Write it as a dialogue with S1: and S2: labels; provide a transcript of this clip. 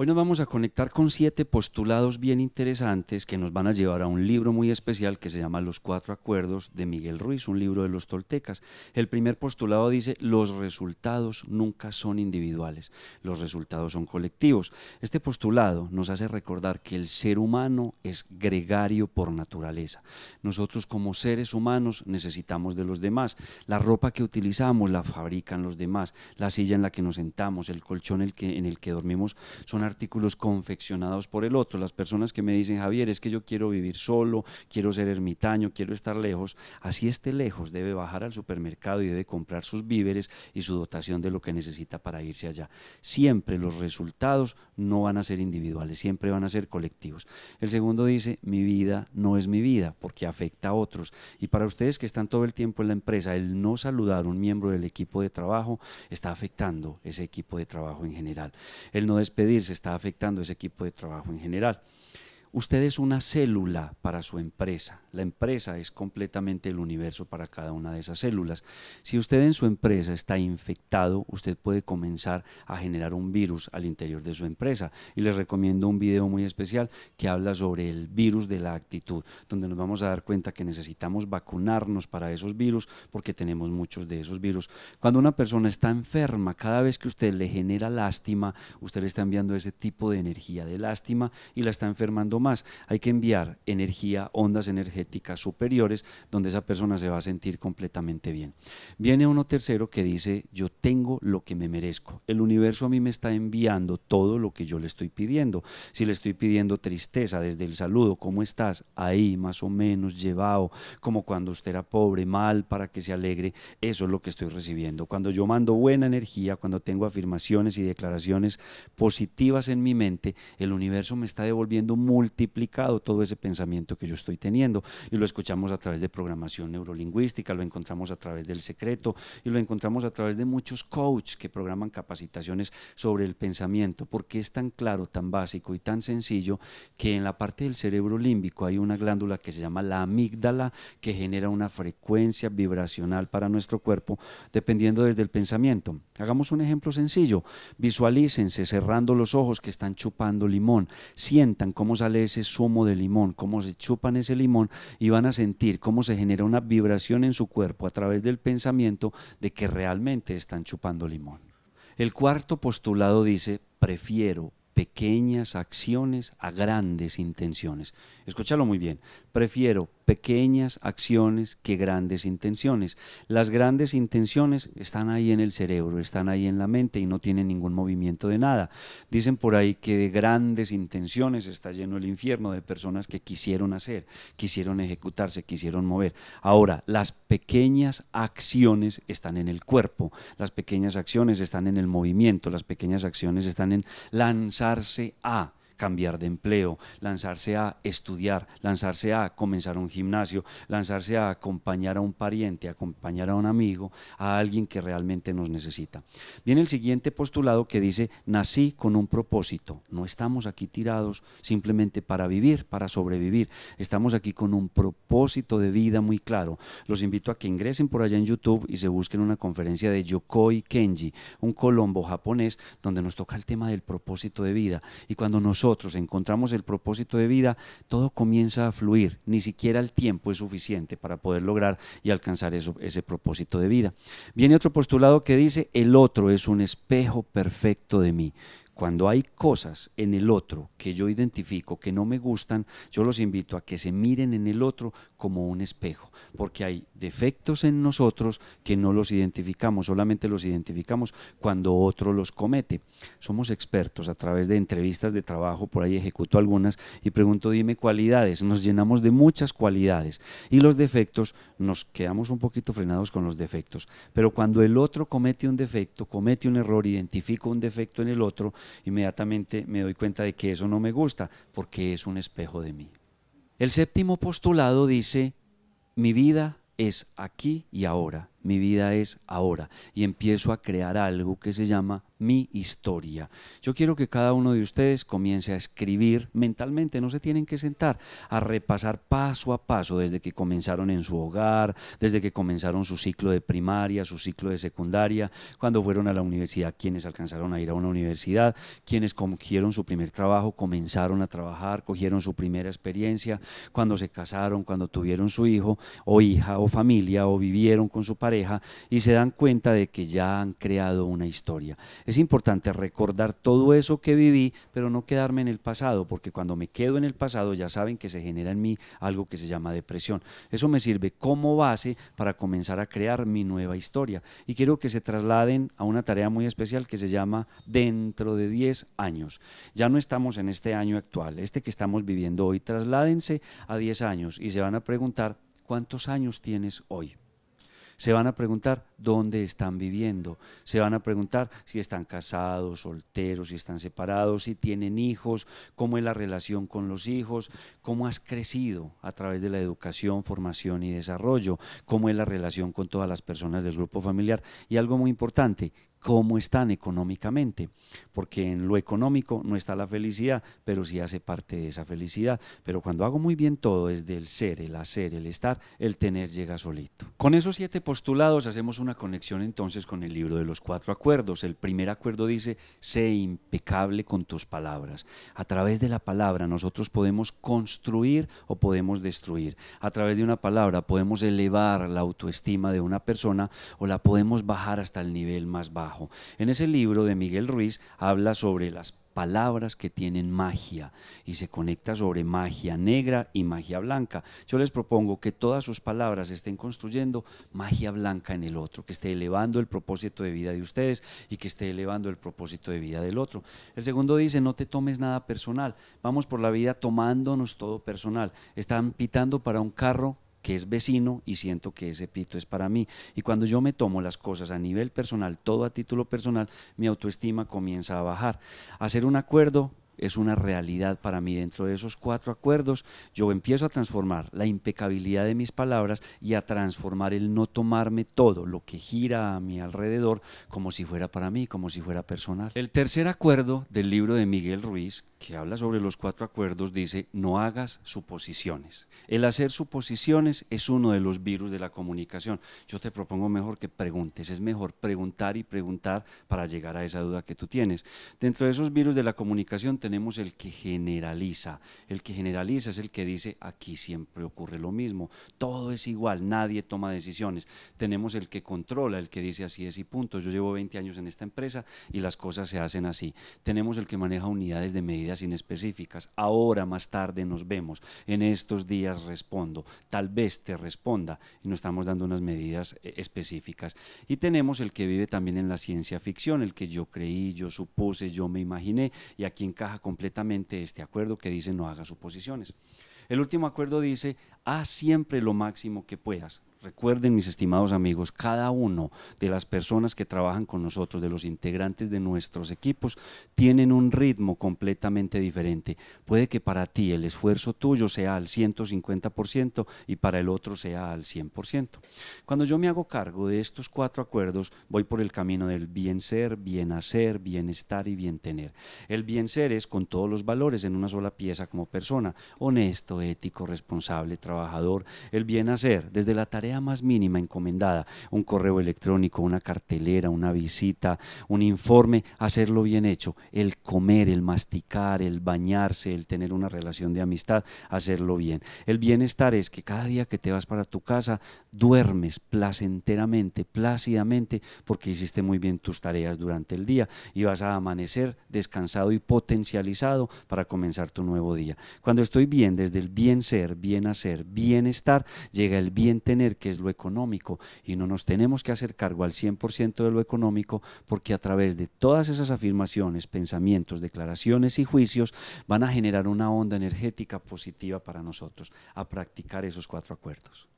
S1: Hoy nos vamos a conectar con siete postulados bien interesantes que nos van a llevar a un libro muy especial que se llama Los Cuatro Acuerdos de Miguel Ruiz, un libro de los toltecas. El primer postulado dice, los resultados nunca son individuales, los resultados son colectivos. Este postulado nos hace recordar que el ser humano es gregario por naturaleza. Nosotros como seres humanos necesitamos de los demás. La ropa que utilizamos la fabrican los demás, la silla en la que nos sentamos, el colchón en el que, en el que dormimos son artículos confeccionados por el otro. Las personas que me dicen, Javier, es que yo quiero vivir solo, quiero ser ermitaño, quiero estar lejos, así esté lejos, debe bajar al supermercado y debe comprar sus víveres y su dotación de lo que necesita para irse allá. Siempre los resultados no van a ser individuales, siempre van a ser colectivos. El segundo dice, mi vida no es mi vida porque afecta a otros. Y para ustedes que están todo el tiempo en la empresa, el no saludar a un miembro del equipo de trabajo está afectando ese equipo de trabajo en general. El no despedirse está afectando ese equipo de trabajo en general. Usted es una célula para su empresa. La empresa es completamente el universo para cada una de esas células. Si usted en su empresa está infectado, usted puede comenzar a generar un virus al interior de su empresa. Y les recomiendo un video muy especial que habla sobre el virus de la actitud, donde nos vamos a dar cuenta que necesitamos vacunarnos para esos virus porque tenemos muchos de esos virus. Cuando una persona está enferma, cada vez que usted le genera lástima, usted le está enviando ese tipo de energía de lástima y la está enfermando más. Hay que enviar energía, ondas energéticas superiores, donde esa persona se va a sentir completamente bien. Viene uno tercero que dice, yo tengo lo que me merezco. El universo a mí me está enviando todo lo que yo le estoy pidiendo. Si le estoy pidiendo tristeza desde el saludo, ¿cómo estás? Ahí, más o menos, llevado, como cuando usted era pobre, mal, para que se alegre. Eso es lo que estoy recibiendo. Cuando yo mando buena energía, cuando tengo afirmaciones y declaraciones positivas en mi mente, el universo me está devolviendo muy multiplicado todo ese pensamiento que yo estoy teniendo. Y lo escuchamos a través de programación neurolingüística, lo encontramos a través del secreto y lo encontramos a través de muchos coaches que programan capacitaciones sobre el pensamiento, porque es tan claro, tan básico y tan sencillo que en la parte del cerebro límbico hay una glándula que se llama la amígdala que genera una frecuencia vibracional para nuestro cuerpo dependiendo desde el pensamiento. Hagamos un ejemplo sencillo. Visualícense cerrando los ojos que están chupando limón. Sientan cómo sale ese zumo de limón, cómo se chupan ese limón y van a sentir cómo se genera una vibración en su cuerpo a través del pensamiento de que realmente están chupando limón. El cuarto postulado dice, prefiero pequeñas acciones a grandes intenciones. Escúchalo muy bien, prefiero pequeñas acciones que grandes intenciones. Las grandes intenciones están ahí en el cerebro, están ahí en la mente y no tienen ningún movimiento de nada. Dicen por ahí que de grandes intenciones está lleno el infierno de personas que quisieron hacer, quisieron ejecutarse, quisieron mover. Ahora, las pequeñas acciones están en el cuerpo, las pequeñas acciones están en el movimiento, las pequeñas acciones están en lanzarse a cambiar de empleo, lanzarse a estudiar, lanzarse a comenzar un gimnasio, lanzarse a acompañar a un pariente, acompañar a un amigo, a alguien que realmente nos necesita. Viene el siguiente postulado que dice, nací con un propósito, no estamos aquí tirados simplemente para vivir, para sobrevivir, estamos aquí con un propósito de vida muy claro. Los invito a que ingresen por allá en YouTube y se busquen una conferencia de Yokoi Kenji, un colombo japonés, donde nos toca el tema del propósito de vida. Y cuando nosotros nosotros encontramos el propósito de vida, todo comienza a fluir. Ni siquiera el tiempo es suficiente para poder lograr y alcanzar ese propósito de vida. Viene otro postulado que dice, el otro es un espejo perfecto de mí. Cuando hay cosas en el otro que yo identifico que no me gustan, yo los invito a que se miren en el otro como un espejo, porque hay defectos en nosotros que no los identificamos, solamente los identificamos cuando otro los comete. Somos expertos a través de entrevistas de trabajo, por ahí ejecuto algunas y pregunto, dime cualidades, nos llenamos de muchas cualidades y los defectos nos quedamos un poquito frenados con los defectos, pero cuando el otro comete un defecto, comete un error, identifico un defecto en el otro, inmediatamente me doy cuenta de que eso no me gusta, porque es un espejo de mí. El séptimo postulado dice, mi vida es aquí y ahora mi vida es ahora y empiezo a crear algo que se llama mi historia. Yo quiero que cada uno de ustedes comience a escribir mentalmente, no se tienen que sentar a repasar paso a paso desde que comenzaron en su hogar, desde que comenzaron su ciclo de primaria, su ciclo de secundaria, cuando fueron a la universidad, quienes alcanzaron a ir a una universidad, quienes cogieron su primer trabajo, comenzaron a trabajar, cogieron su primera experiencia, cuando se casaron, cuando tuvieron su hijo o hija o familia o vivieron con su pareja y se dan cuenta de que ya han creado una historia. Es importante recordar todo eso que viví, pero no quedarme en el pasado, porque cuando me quedo en el pasado ya saben que se genera en mí algo que se llama depresión. Eso me sirve como base para comenzar a crear mi nueva historia. Y quiero que se trasladen a una tarea muy especial que se llama dentro de 10 años. Ya no estamos en este año actual, este que estamos viviendo hoy. Trasládense a 10 años y se van a preguntar cuántos años tienes hoy se van a preguntar, dónde están viviendo. Se van a preguntar si están casados, solteros, si están separados, si tienen hijos, cómo es la relación con los hijos, cómo has crecido a través de la educación, formación y desarrollo, cómo es la relación con todas las personas del grupo familiar. Y algo muy importante, cómo están económicamente, porque en lo económico no está la felicidad, pero sí hace parte de esa felicidad. Pero cuando hago muy bien todo, desde el ser, el hacer, el estar, el tener llega solito. Con esos siete postulados hacemos un una conexión entonces con el libro de los cuatro acuerdos. El primer acuerdo dice, sé impecable con tus palabras. A través de la palabra nosotros podemos construir o podemos destruir. A través de una palabra podemos elevar la autoestima de una persona o la podemos bajar hasta el nivel más bajo. En ese libro de Miguel Ruiz habla sobre las palabras que tienen magia y se conecta sobre magia negra y magia blanca. Yo les propongo que todas sus palabras estén construyendo magia blanca en el otro, que esté elevando el propósito de vida de ustedes y que esté elevando el propósito de vida del otro. El segundo dice, no te tomes nada personal, vamos por la vida tomándonos todo personal. Están pitando para un carro que es vecino y siento que ese pito es para mí. Y cuando yo me tomo las cosas a nivel personal, todo a título personal, mi autoestima comienza a bajar. Hacer un acuerdo es una realidad para mí. Dentro de esos cuatro acuerdos, yo empiezo a transformar la impecabilidad de mis palabras y a transformar el no tomarme todo lo que gira a mi alrededor como si fuera para mí, como si fuera personal. El tercer acuerdo del libro de Miguel Ruiz, que habla sobre los cuatro acuerdos dice, no hagas suposiciones. El hacer suposiciones es uno de los virus de la comunicación. Yo te propongo mejor que preguntes, es mejor preguntar y preguntar para llegar a esa duda que tú tienes. Dentro de esos virus de la comunicación tenemos el que generaliza. El que generaliza es el que dice, aquí siempre ocurre lo mismo, todo es igual, nadie toma decisiones. Tenemos el que controla, el que dice así es y punto. Yo llevo 20 años en esta empresa y las cosas se hacen así. Tenemos el que maneja unidades de medida inespecíficas. Ahora más tarde nos vemos, en estos días respondo, tal vez te responda, y no estamos dando unas medidas eh, específicas. Y tenemos el que vive también en la ciencia ficción, el que yo creí, yo supuse, yo me imaginé, y aquí encaja completamente este acuerdo que dice no haga suposiciones. El último acuerdo dice haz siempre lo máximo que puedas. Recuerden, mis estimados amigos, cada uno de las personas que trabajan con nosotros, de los integrantes de nuestros equipos, tienen un ritmo completamente diferente. Puede que para ti el esfuerzo tuyo sea al 150% y para el otro sea al 100%. Cuando yo me hago cargo de estos cuatro acuerdos, voy por el camino del bien ser, bien hacer, bienestar y bien tener. El bien ser es con todos los valores en una sola pieza como persona, honesto, ético, responsable, trabajador el bien hacer, desde la tarea más mínima encomendada, un correo electrónico, una cartelera, una visita, un informe, hacerlo bien hecho, el comer, el masticar, el bañarse, el tener una relación de amistad, hacerlo bien. El bienestar es que cada día que te vas para tu casa duermes placenteramente, plácidamente, porque hiciste muy bien tus tareas durante el día y vas a amanecer descansado y potencializado para comenzar tu nuevo día. Cuando estoy bien, desde el bien ser, bien hacer, bienestar, llega el bien tener, que es lo económico, y no nos tenemos que hacer cargo al 100% de lo económico, porque a través de todas esas afirmaciones, pensamientos, declaraciones y juicios, van a generar una onda energética positiva para nosotros, a practicar esos cuatro acuerdos.